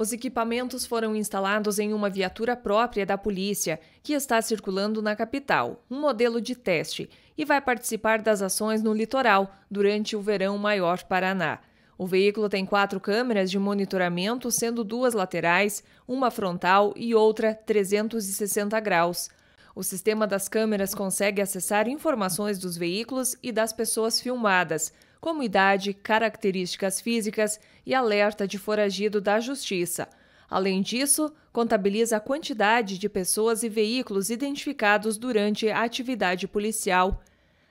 Os equipamentos foram instalados em uma viatura própria da polícia, que está circulando na capital, um modelo de teste, e vai participar das ações no litoral durante o verão maior Paraná. O veículo tem quatro câmeras de monitoramento, sendo duas laterais, uma frontal e outra 360 graus. O sistema das câmeras consegue acessar informações dos veículos e das pessoas filmadas como idade, características físicas e alerta de foragido da Justiça. Além disso, contabiliza a quantidade de pessoas e veículos identificados durante a atividade policial.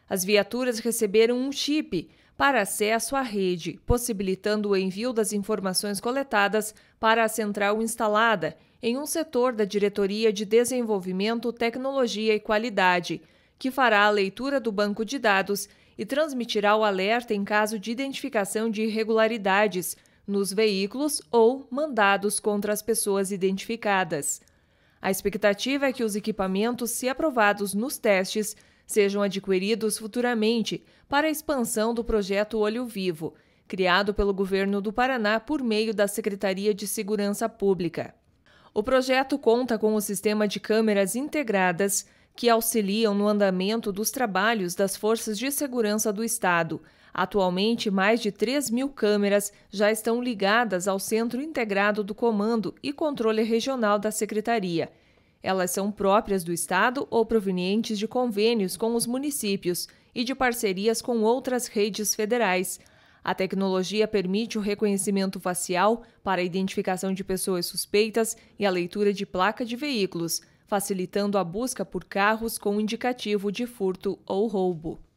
As viaturas receberam um chip para acesso à rede, possibilitando o envio das informações coletadas para a central instalada em um setor da Diretoria de Desenvolvimento, Tecnologia e Qualidade que fará a leitura do banco de dados e transmitirá o alerta em caso de identificação de irregularidades nos veículos ou mandados contra as pessoas identificadas. A expectativa é que os equipamentos, se aprovados nos testes, sejam adquiridos futuramente para a expansão do projeto Olho Vivo, criado pelo governo do Paraná por meio da Secretaria de Segurança Pública. O projeto conta com o um sistema de câmeras integradas que auxiliam no andamento dos trabalhos das forças de segurança do Estado. Atualmente, mais de 3 mil câmeras já estão ligadas ao Centro Integrado do Comando e Controle Regional da Secretaria. Elas são próprias do Estado ou provenientes de convênios com os municípios e de parcerias com outras redes federais. A tecnologia permite o reconhecimento facial para a identificação de pessoas suspeitas e a leitura de placa de veículos, facilitando a busca por carros com indicativo de furto ou roubo.